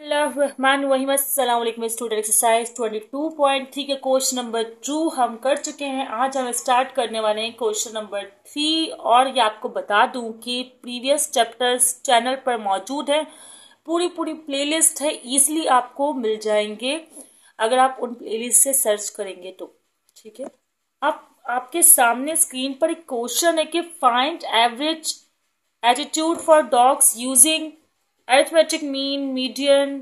रहीम student exercise 22.3 के question number two हम कर चुके हैं आज हम स्टार्ट करने वाले हैं क्वेश्चन नंबर थ्री और ये आपको बता दूं कि प्रीवियस चैप्टर्स चैनल पर मौजूद है पूरी पूरी प्लेलिस्ट है ईजिली आपको मिल जाएंगे अगर आप उन प्लेलिस्ट से सर्च करेंगे तो ठीक है अब आपके सामने स्क्रीन पर एक क्वेश्चन है कि find average attitude for dogs using arithmetic mean median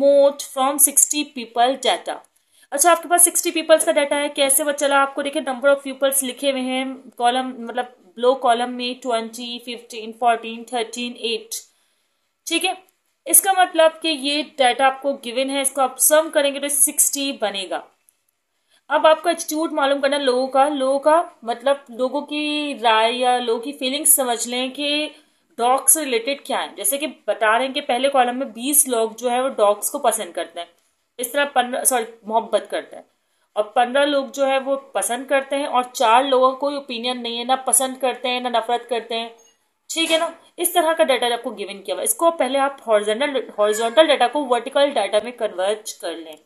mode from sixty people data अच्छा आपके पास सिक्सटी पीपल्स का डाटा है कैसे वो चला आपको देखिए नंबर ऑफ पीपल्स लिखे हुए हैं कॉलम मतलब ब्लो कॉलम में twenty fifteen fourteen thirteen eight ठीक है इसका मतलब कि ये डाटा आपको गिवन है इसको आप सम करेंगे तो सिक्सटी बनेगा अब आपको एटीट्यूड मालूम करना लोगों का लोगों का मतलब लोगों की राय या लोगों की फीलिंग्स समझ लें कि डॉग से रिलेटेड क्या है जैसे कि बता रहे हैं कि पहले कॉलम में बीस लोग जो है वो डॉग्स को पसंद करते हैं इस तरह पंद्रह सॉरी मोहब्बत करते हैं और पंद्रह लोग जो है वो पसंद करते हैं और चार लोगों को कोई ओपिनियन नहीं है ना पसंद करते हैं ना नफरत करते हैं ठीक है ना इस तरह का डाटा आपको गिवन किया हुआ इसको पहले आप हॉर्जेंटल हॉर्जोंटल डाटा को वर्टिकल डाटा में कन्वर्ट कर लें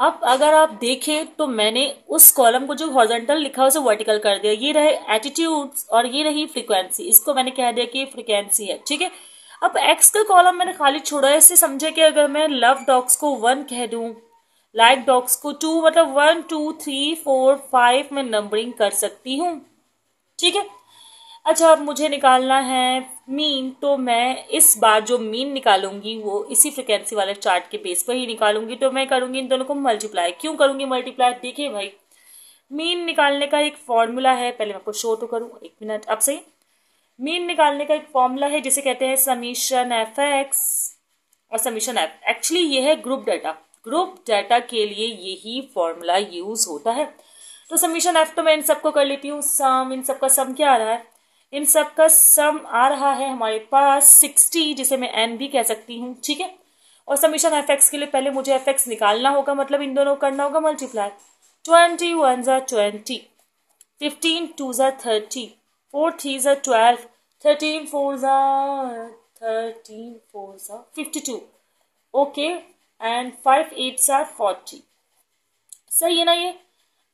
अब अगर आप देखें तो मैंने उस कॉलम को जो हॉर्जेंटल लिखा है उसे वर्टिकल कर दिया ये रहे एटीट्यूड्स और ये रही फ्रीक्वेंसी इसको मैंने कह दिया कि फ्रिक्वेंसी फ्रीक्वेंसी है ठीक है अब एक्स का कॉलम मैंने खाली छोड़ा है इससे समझे कि अगर मैं लव डॉग्स को वन कह दूं लाइक डॉग्स को टू मतलब one two three four five में नंबरिंग कर सकती हूँ ठीक है अच्छा अब मुझे निकालना है मीन तो मैं इस बार जो मीन निकालूंगी वो इसी फ्रिक्वेंसी वाले चार्ट के बेस पर ही निकालूंगी तो मैं करूंगी इन दोनों को मल्टीप्लाई क्यों करूंगी मल्टीप्लाई देखिए भाई मीन निकालने का एक फॉर्मूला है पहले मैं आपको शो तो करूँ एक मिनट अब सही मीन निकालने का एक फॉर्मूला है जिसे कहते हैं समीशन एफ एक्स और समीशन एफ एक्चुअली ये है ग्रुप डाटा ग्रुप डाटा के लिए यही फॉर्मूला यूज होता है तो समीशन एफ तो मैं इन सबको कर लेती हूँ सम इन सबका सम क्या आ रहा है इन सब का सम आ रहा है हमारे पास सिक्सटी जिसे मैं एन भी कह सकती हूँ ठीक है और समीशन एफ एक्स के लिए पहले मुझे एफ एक्स निकालना होगा मतलब इन दोनों करना होगा मल्टीप्लाई ट्वेंटी वन ज़ा ट्वेंटी फिफ्टीन टू ज़ा थर्टी फोर थ्री ज़ा ट्वेल्व थर्टीन फोर ज़ा थर्टीन फोर ज़ा fifty two okay and five eight ज़ा फोर्टी सही है ना ये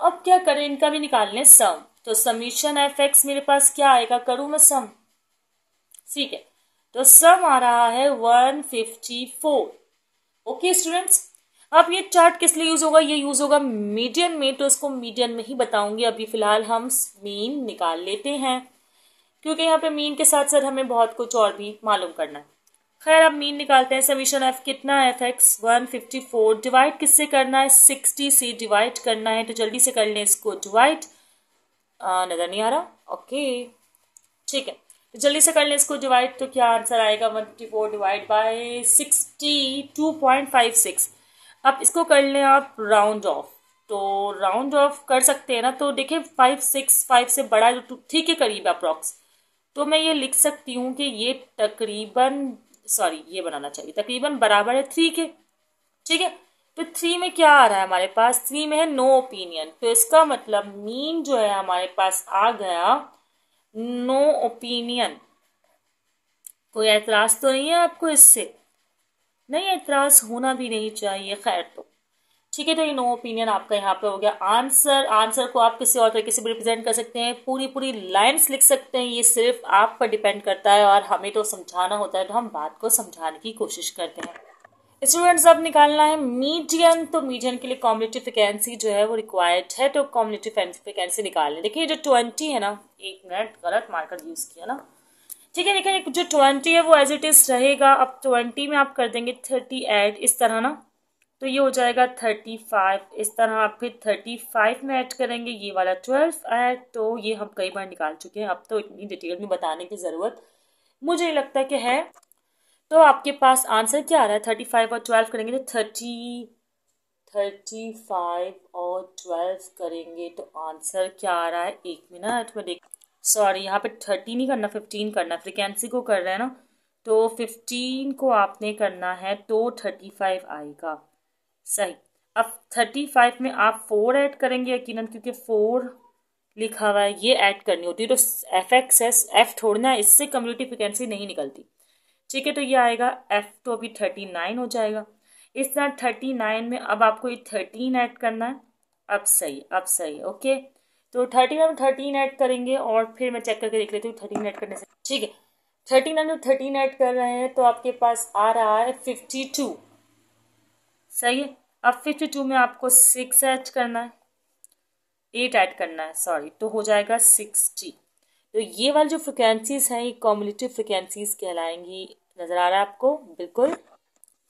अब क्या करें इनका भी निकाल लें सम तो समीशन एफ एक्स मेरे पास क्या आएगा करूं मैं सम ठीक है तो सम आ रहा है one fifty four okay students अब ये चार्ट किस लिए यूज होगा ये यूज होगा मीडियन में तो इसको मीडियन में ही बताऊंगी अभी फिलहाल हम मीन निकाल लेते हैं क्योंकि यहाँ पे मीन के साथ साथ हमें बहुत कुछ और भी मालूम करना है खैर अब मीन निकालते हैं समीशन एफ कितना F X one fifty four divide किससे करना है सिक्सटी से डिवाइड करना है तो जल्दी से कर लें इसको डिवाइड नजर नहीं आ रहा ओके ठीक है तो जल्दी से कर लें इसको डिवाइड तो क्या आंसर आएगा one fifty four divide by sixty two point five six अब इसको कर लें आप राउंड ऑफ तो राउंड ऑफ कर सकते हैं ना तो देखिए फाइव सिक्स फाइव से बड़ा जो ठीक है करीब अप्रॉक्स तो मैं ये लिख सकती हूँ कि ये तकरीबन सॉरी ये बनाना चाहिए तकरीबन बराबर है थ्री के ठीक है तो थ्री में क्या आ रहा है हमारे पास थ्री में है नो ओपिनियन तो इसका मतलब मीन जो है हमारे पास आ गया नो ओपिनियन कोई एतराज तो नहीं है आपको इससे नहीं एतराज होना भी नहीं चाहिए खैर तो ठीक है तो ये नो ओपिनियन आपका यहाँ पे हो गया आंसर आंसर को आप किसी और तरीके से भी रिप्रेजेंट कर सकते हैं पूरी पूरी लाइंस लिख सकते हैं ये सिर्फ आप पर डिपेंड करता है और हमें तो समझाना होता है तो हम बात को समझाने की कोशिश करते हैं स्टूडेंट्स अब निकालना है मीडियन तो मीडियन के लिए कॉम्युलेटिव फ्रिक्वेंसी जो है वो रिक्वायर्ड है तो कॉम्युलेटिव फ्रिक्वेंसी निकाल लें देखिए जो ट्वेंटी है ना एक मिनट गलत मार्कर यूज किया ना ठीक है देखिए जो ट्वेंटी है वो एज इट इज रहेगा अब ट्वेंटी में आप कर देंगे थर्टी एड इस तरह ना तो ये हो जाएगा थर्टी फाइव इस तरह आप फिर थर्टी फाइव में ऐड करेंगे ये वाला ट्वेल्व ऐड तो ये हम कई बार निकाल चुके हैं अब तो इतनी डिटेल में बताने की ज़रूरत मुझे लगता है कि है तो आपके पास आंसर क्या आ रहा है थर्टी फाइव और ट्वेल्व करेंगे तो थर्टी थर्टी फाइव और ट्वेल्व करेंगे तो आंसर क्या आ रहा है एक मिनट में देख सॉरी यहाँ पे थर्टी नहीं करना फिफ्टीन करना फ्रिक्वेंसी को कर रहे हैं ना तो फिफ्टीन को आपने करना है तो थर्टी फाइव आएगा सही अब थर्टी फाइव में आप फोर ऐड करेंगे यकीन क्योंकि फोर लिखा हुआ है ये ऐड करनी होती है तो एफ एक्स एस एफ थोड़ना है इससे कम्युनिटी फ्रिक्वेंसी नहीं निकलती ठीक है तो ये आएगा एफ तो अभी थर्टी नाइन हो जाएगा इस तरह थर्टी नाइन में अब आपको ये थर्टीन ऐड करना है अब सही अब सही ओके तो थर्टी नाइन थर्टीन ऐड करेंगे और फिर मैं चेक करके देख लेती हूँ थर्टीन ऐड करने से ठीक है थर्टी नाइन में थर्टीन ऐड कर रहे हैं तो आपके पास आ रहा है फिफ्टी टू सही है अब फिफ्टी टू में आपको सिक्स ऐड करना है एट ऐड करना है सॉरी तो हो जाएगा सिक्सटी तो ये वाली जो फ्रिक्वेंसीज़ हैं ये कॉम्युलेटिव फ्रिक्वेंसीज़ कहलाएंगी नज़र आ रहा है आपको बिल्कुल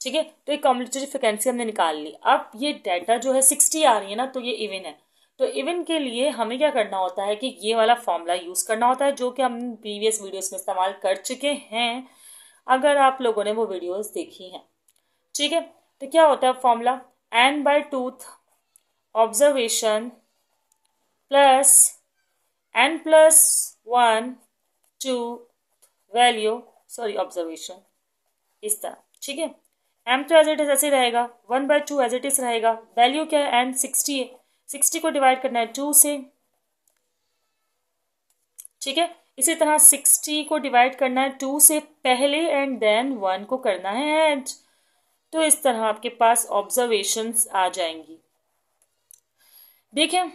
ठीक है तो एक कॉम्पिटेटिव फ्रिक्वेंसी हमने निकाल ली अब ये डेटा जो है सिक्सटी आ रही है ना तो ये इवन है तो इवन के लिए हमें क्या करना होता है कि ये वाला फॉर्मूला यूज़ करना होता है जो कि हम प्रीवियस वीडियोस में इस्तेमाल कर चुके हैं अगर आप लोगों ने वो वीडियोस देखी हैं ठीक है तो क्या होता है formula N by tooth observation plus N plus one two value sorry observation इस तरह ठीक है एम तो एज इट इज ऐसे रहेगा one by two as it is रहेगा वैल्यू क्या है एम सिक्सटी है सिक्सटी को डिवाइड करना है टू से ठीक है इसी तरह सिक्सटी को डिवाइड करना है टू से पहले एंड देन वन को करना है एंड तो इस तरह आपके पास ऑब्जर्वेशन आ जाएंगी देखें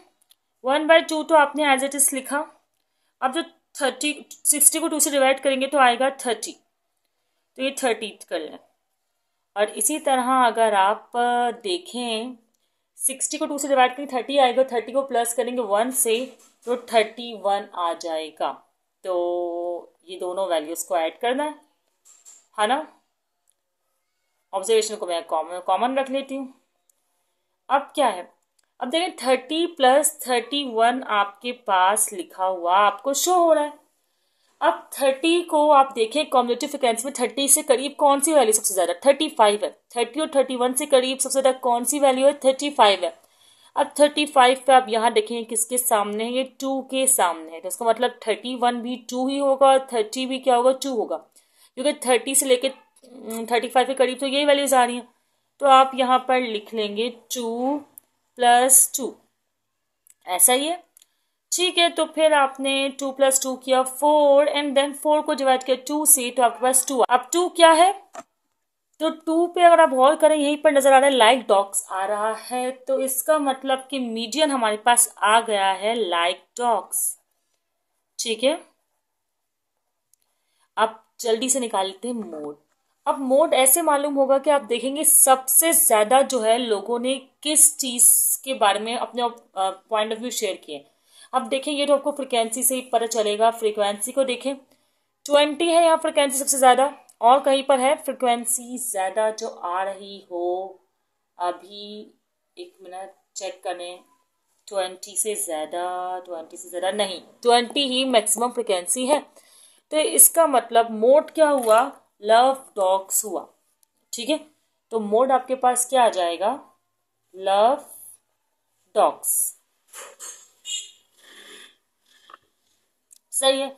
वन बाय टू तो आपने एज इट इज लिखा अब जो थर्टी सिक्सटी को टू से डिवाइड करेंगे तो आएगा थर्टी तो ये थर्टी कर लें और इसी तरह अगर आप देखें सिक्सटी को टू से डिवाइड करेंगे थर्टी आएगा थर्टी को प्लस करेंगे वन से तो थर्टी वन आ जाएगा तो ये दोनों वैल्यूज़ को ऐड करना है है ना ऑब्जर्वेशन को मैं कॉमन कॉमन रख लेती हूँ अब क्या है अब देखें थर्टी प्लस थर्टी वन आपके पास लिखा हुआ आपको शो हो रहा है अब थर्टी को आप देखें कॉम्पिटेटिव फ्रिक्वेंसी में थर्टी से करीब कौन सी वैल्यू सबसे ज़्यादा थर्टी फाइव है थर्टी और थर्टी वन से करीब सबसे ज़्यादा कौन सी वैल्यू है थर्टी फाइव है अब थर्टी फाइव पे आप यहाँ देखेंगे किसके सामने है ये टू के सामने है तो इसका मतलब थर्टी वन भी टू ही होगा और थर्टी भी क्या होगा टू होगा क्योंकि थर्टी से लेकर थर्टी फाइव के करीब तो यही वैल्यूज आ रही है तो आप यहाँ पर लिख लेंगे टू प्लस टू ऐसा ही है ठीक है तो फिर आपने टू प्लस टू किया फोर एंड देन फोर को डिवाइड किया टू से तो आपके पास टू अब टू क्या है तो टू पे अगर आप गौर करें यहीं पर नजर आ रहा है लाइक डॉग्स आ रहा है तो इसका मतलब कि मीडियन हमारे पास आ गया है लाइक डॉग्स ठीक है अब जल्दी से निकाल लेते हैं मोड अब मोड ऐसे मालूम होगा कि आप देखेंगे सबसे ज़्यादा जो है लोगों ने किस चीज़ के बारे में अपने पॉइंट ऑफ व्यू शेयर किए अब देखें ये तो आपको फ्रिक्वेंसी से ही पता चलेगा फ्रिक्वेंसी को देखें ट्वेंटी है यहाँ फ्रिक्वेंसी सबसे ज़्यादा और कहीं पर है फ्रिक्वेंसी ज़्यादा जो आ रही हो अभी एक मिनट चेक करें ट्वेंटी से ज़्यादा ट्वेंटी से ज़्यादा नहीं ट्वेंटी ही मैक्सिमम फ्रिक्वेंसी है तो इसका मतलब मोड क्या हुआ लव टॉक्स हुआ ठीक है तो मोड आपके पास क्या आ जाएगा लव टॉक्स सही है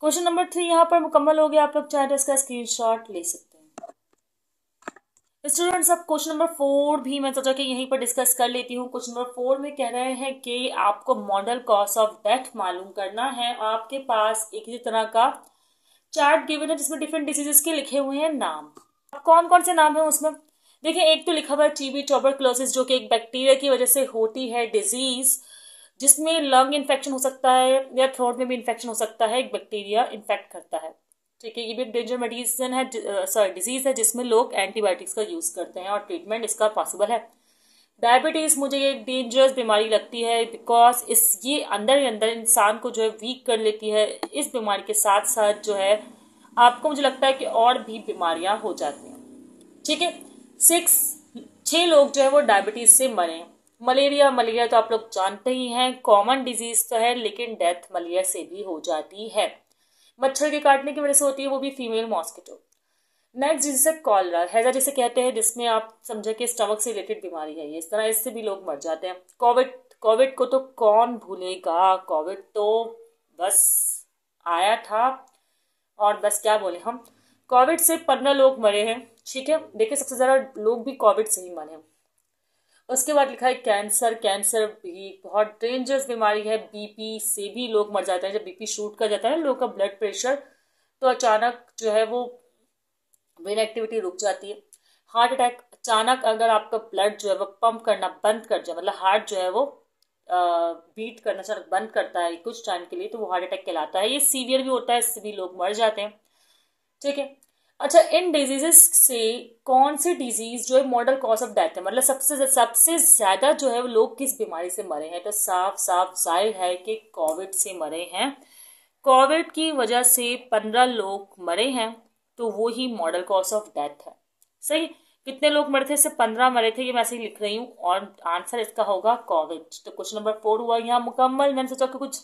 क्वेश्चन नंबर थ्री यहाँ पर मुकम्मल हो गया आप लोग चाहे तो इसका स्क्रीनशॉट ले सकते हैं स्टूडेंट्स अब क्वेश्चन नंबर फोर भी मैं सोचा कि यहीं पर डिस्कस कर लेती हूँ क्वेश्चन नंबर फोर में कह रहे हैं कि आपको मॉडल कॉस्ट ऑफ डेथ मालूम करना है आपके पास एक ही तरह का चार्ट गिवन है जिसमें डिफरेंट डिजीजेस के लिखे हुए हैं नाम कौन कौन से नाम है उसमें देखिए एक तो लिखा हुआ है टीबी टोबरक्लोसिस जो कि एक बैक्टीरिया की वजह से होती है डिजीज जिसमें लंग इन्फेक्शन हो सकता है या थ्रोट में भी इन्फेक्शन हो सकता है एक बैक्टीरिया इन्फेक्ट करता है ठीक है ये भी डेंजर मेडिसिन है सॉरी डिजीज है जिसमें लोग एंटीबायोटिक्स का यूज़ करते हैं और ट्रीटमेंट इसका पॉसिबल है डायबिटीज़ मुझे एक डेंजरस बीमारी लगती है बिकॉज इस ये अंदर ही अंदर इंसान को जो है वीक कर लेती है इस बीमारी के साथ साथ जो है आपको मुझे लगता है कि और भी बीमारियां हो जाती हैं ठीक है सिक्स छह लोग जो है वो डायबिटीज़ से मरे मलेरिया मलेरिया तो आप लोग जानते ही हैं कॉमन डिजीज़ तो है लेकिन डेथ मलेरिया से भी हो जाती है मच्छर के काटने की वजह से होती है वो भी फीमेल मॉस्किटो नेक्स्ट जिसे कॉलरा हैजा जिसे कहते हैं जिसमें आप समझे कि स्टमक से रिलेटेड बीमारी है ये इस तरह इससे भी लोग मर जाते हैं कोविड कोविड को तो कौन भूलेगा कोविड तो बस आया था और बस क्या बोले हम कोविड से पंद्रह लोग मरे हैं ठीक है देखिए सबसे ज़्यादा लोग भी कोविड से ही मरे हैं उसके बाद लिखा है कैंसर कैंसर भी बहुत डेंजरस बीमारी है बीपी से भी लोग मर जाते हैं जब बीपी शूट कर जाता है लोग का ब्लड प्रेशर तो अचानक जो है वो ब्रेन एक्टिविटी रुक जाती है हार्ट अटैक अचानक अगर आपका ब्लड जो है वो पंप करना बंद कर जाए मतलब हार्ट जो है वो बीट करना अचानक बंद करता है कुछ टाइम के लिए तो वो हार्ट अटैक कहलाता है ये सीवियर भी होता है इससे भी लोग मर जाते हैं ठीक है अच्छा इन डिजीजेस से कौन सी डिजीज जो है मॉडल कॉज ऑफ डेथ है मतलब सबसे सबसे ज्यादा जो है वो लोग किस बीमारी से मरे हैं तो साफ साफ जाहिर है कि कोविड से मरे हैं कोविड की वजह से पंद्रह लोग मरे हैं तो वो ही मॉडल कॉज ऑफ डेथ है सही कितने लोग मरे थे इससे पंद्रह मरे थे ये मैं सही ही लिख रही हूँ और आंसर इसका होगा कोविड तो क्वेश्चन नंबर फोर हुआ यहाँ मुकम्मल मैंने सोचा कि कुछ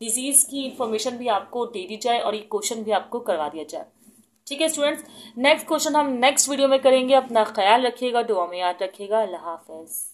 डिजीज की इंफॉर्मेशन भी आपको दे दी जाए और ये क्वेश्चन भी आपको करवा दिया जाए ठीक है स्टूडेंट्स नेक्स्ट क्वेश्चन हम नेक्स्ट वीडियो में करेंगे अपना ख्याल रखिएगा दुआ में याद रखिएगा अल्लाह हाफिज़